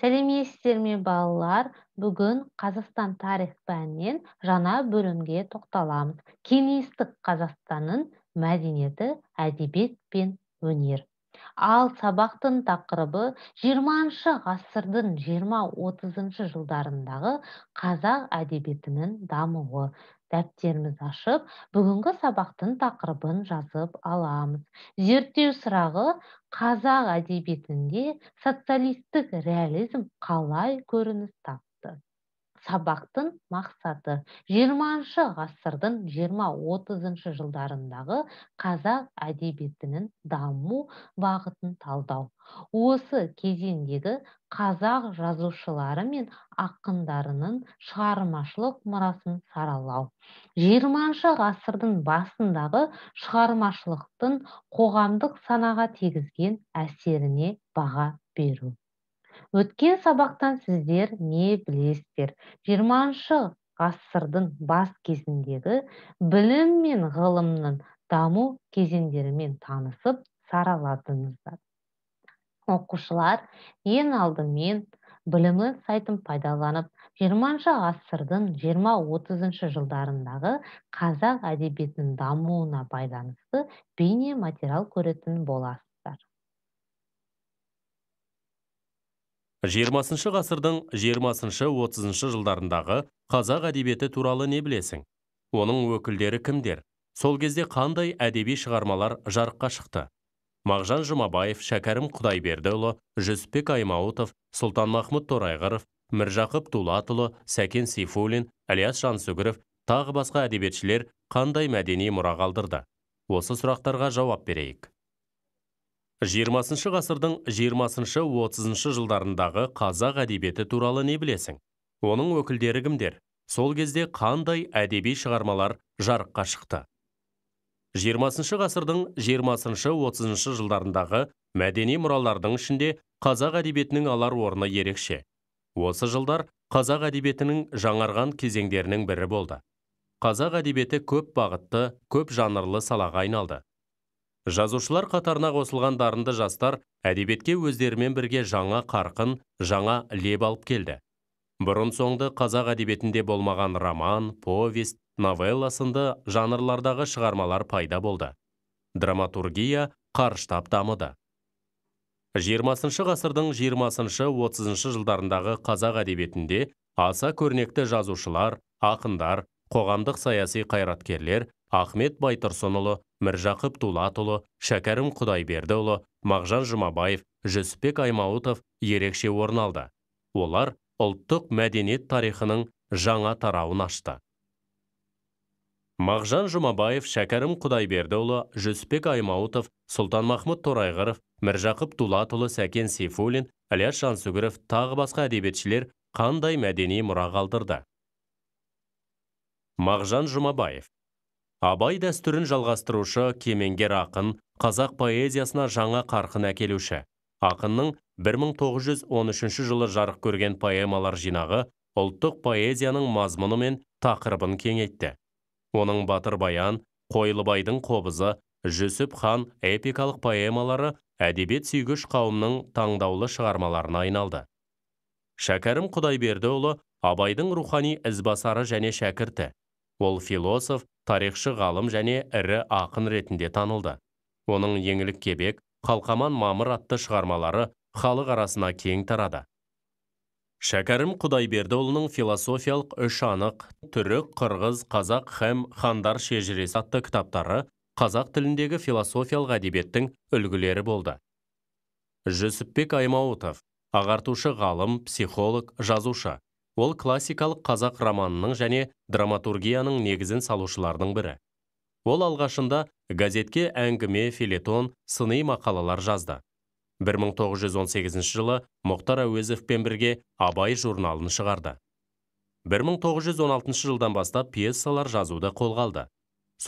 сәлеметсіздер ме балалар бүгін қазақстан тарих пәнінен жаңа бөлімге тоқталамыз кеңестік қазақстанның мәдениеті әдебиет пен өнер ал сабақтың тақырыбы 20 ғасырдың 20-30 жылдарындағы қазақ әдебиетінің дамуы дәптерімізді ашып бүгінгі сабақтың тақырыбын жазып аламыз зерттеу сұрағы қазақ әдебиетінде социалистік реализм қалай көрініс тапты сабақтың мақсаты 20 ғасырдың 20-30 жылдарындағы қазақ әдебиетінің даму бағытын талдау осы кезеңдегі қазақ жазушылары мен ақындарының шығармашылық мұрасын саралау 20 ғасырдың басындағы шығармашылықтың қоғамдық санаға тегізген әсеріне баға беру өткен сабақтан сіздер не білесіздер жиырманшы ғасырдың бас кезіндегі білім мен ғылымның даму кезеңдерімен танысып сараладыңыздар оқушылар ең алдымен білімі сайтын пайдаланып жиырманшы ғасырдың жиырма отызыншы жылдарындағы қазақ әдебиетінің дамуына байланысты материал көретін боласыз 20 ғасырдың 20-30 жылдарындағы қазақ әдебиеті туралы не білесің? Оның өкілдері кімдер? Сол кезде қандай әдеби шығармалар жарыққа шықты? Мағжан Жұмабаев, Шәкәрім Құдайбердіұлы, Жүсіпбек Аймауытов, сұлтанмахмұт Торайғыров, Міржақып Дулатұлы, Сәкен сейфуллин Әлияс Жансүгіров тағы басқа әдебиетшілер қандай мәдени мұра қалдырды? Осы сұрақтарға жауап берейік. 20 ғасырдың 20-30 жылдарындағы қазақ әдебиеті туралы не білесің? Оның өкілдері кімдер? Сол кезде қандай әдеби шығармалар жарыққа шықты? 20 ғасырдың 20-30 жылдарындағы мәдени мұралардың ішінде қазақ әдебиетінің алар орны ерекше. Осы жылдар қазақ әдебиетінің жаңарған кезеңдерінің бірі болды. Қазақ әдебиеті көп бағытты, көп жанрлы салаға айналды жазушылар қатарына қосылған дарынды жастар әдебиетке өздерімен бірге жаңа қарқын жаңа леп алып келді бұрын соңды қазақ әдебиетінде болмаған роман повест новелла сынды жанрлардағы шығармалар пайда болды драматургия қарыштап дамыды 20 шы ғасырдың 20-30 жылдарындағы қазақ әдебиетінде аса көрнекті жазушылар ақындар қоғамдық саяси қайраткерлер ахмет байтұрсынұлы міржақып дулатұлы шәкәрім құдайбердіұлы мағжан жұмабаев жүсіпбек аймауытов ерекше орын алды олар ұлттық мәдениет тарихының жаңа тарауын ашты мағжан жұмабаев шәкәрім құдайбердіұлы жүсіпбек аймауытов сұлтанмахмұт торайғыров міржақып дулатұлы сәкен сейфуллин ілияс жансүгіров тағы басқа әдебиетшілер қандай мәдени мұра қалдырды мағжан жұмабаев абай дәстүрін жалғастырушы кемеңгер ақын қазақ поэзиясына жаңа қарқын әкелуші ақынның 1913 жылы жарық көрген поэмалар жинағы ұлттық поэзияның мазмұны мен тақырыбын кеңейтті оның батыр баян қойлыбайдың қобызы жүсіп хан эпикалық поэмалары әдебиет сүйгіш қауымның таңдаулы шығармаларына айналды шәкәрім құдайбердіұлы абайдың рухани ізбасары және шәкірті ол философ тарихшы ғалым және ірі ақын ретінде танылды оның еңілік кебек қалқаман мамыр атты шығармалары халық арасына кең тарады шәкәрім олының философиялық үш анық түрік қырғыз қазақ Хәм хандар шежіресі атты кітаптары қазақ тіліндегі философиялық әдебиеттің үлгілері болды жүсіпбек аймауытов ағартушы ғалым психолог жазушы ол классикалық қазақ романының және драматургияның негізін салушылардың бірі ол алғашында газетке әңгіме филетон сыни мақалалар жазды 1918 жылы мұхтар әуезовпен бірге абай журналын шығарды 1916 жылдан бастап пьесалар жазуды қолға алды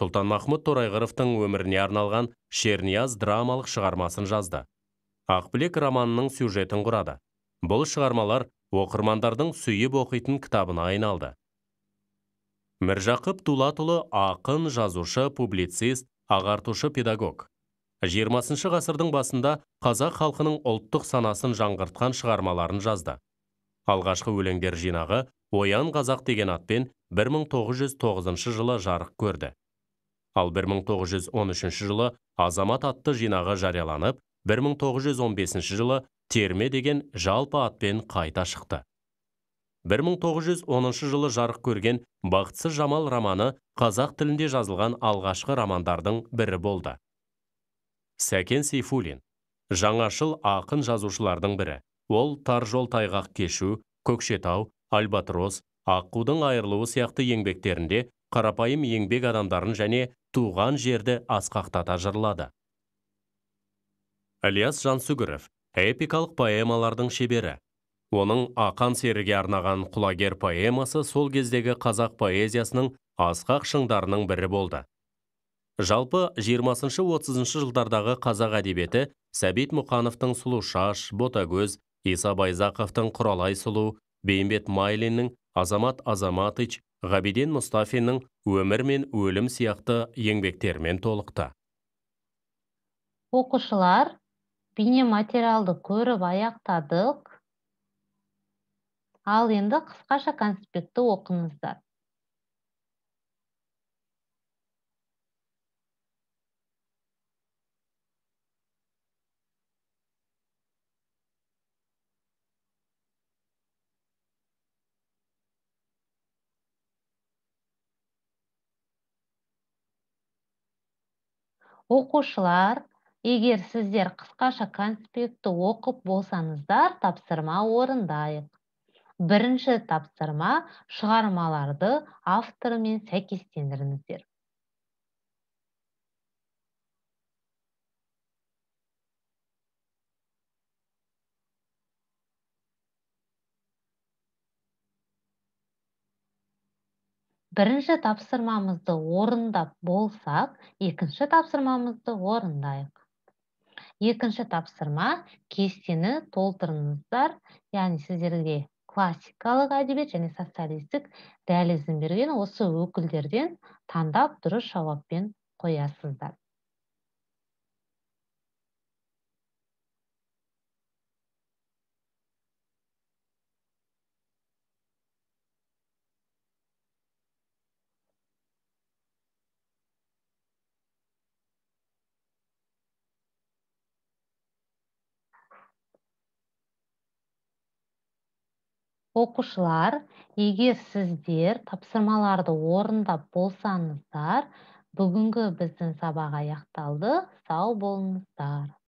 сұлтанмахмұт торайғыровтың өміріне арналған шернияз драмалық шығармасын жазды ақбілек романының сюжетін құрады бұл шығармалар оқырмандардың сүйіп оқитын кітабына айналды міржақып дулатұлы ақын жазушы публицист ағартушы педагог 20 ғасырдың басында қазақ халқының ұлттық санасын жаңғыртқан шығармаларын жазды алғашқы өлеңдер жинағы оян қазақ деген атпен 1909 жылы жарық көрді ал 1913 жылы азамат атты жинағы жарияланып 1915 жылы терме деген жалпы атпен қайта шықты 1910 жылы жарық көрген бақытсыз жамал романы қазақ тілінде жазылған алғашқы романдардың бірі болды сәкен сейфулин жаңашыл ақын жазушылардың бірі ол тар жол тайғақ кешу көкшетау альбатрос аққудың айырылуы сияқты еңбектерінде қарапайым еңбек адамдарын және туған жерді асқақтата жырлады ілияс жансүгіров эпикалық поэмалардың шебері оның ақан серіге арнаған құлагер поэмасы сол кездегі қазақ поэзиясының асқақ шыңдарының бірі болды жалпы 20-30 жылдардағы қазақ әдебиеті сәбит мұқановтың сұлу шаш ботагөз иса байзақовтың құралай сұлу бейімбет майлиннің азамат азаматыч ғабиден мұстафиннің өмір мен өлім сияқты еңбектерімен толықты оқушылар материалды көріп аяқтадық ал енді қысқаша конспектті оқыңыздар оқушылар егер сіздер қысқаша конспектті оқып болсаңыздар тапсырма орындайық бірінші тапсырма шығармаларды авторымен сәйкестендіріңіздер бірінші тапсырмамызды орындап болсақ екінші тапсырмамызды орындайық екінші тапсырма кестені толтырыңыздар яғни сіздерге классикалық әдебиет және социалистік дәлізін берген осы өкілдерден таңдап дұрыс жауаппен қоясыздар оқушылар егер сіздер тапсырмаларды орындап болсаңыздар бүгінгі біздің сабақ аяқталды сау болыңыздар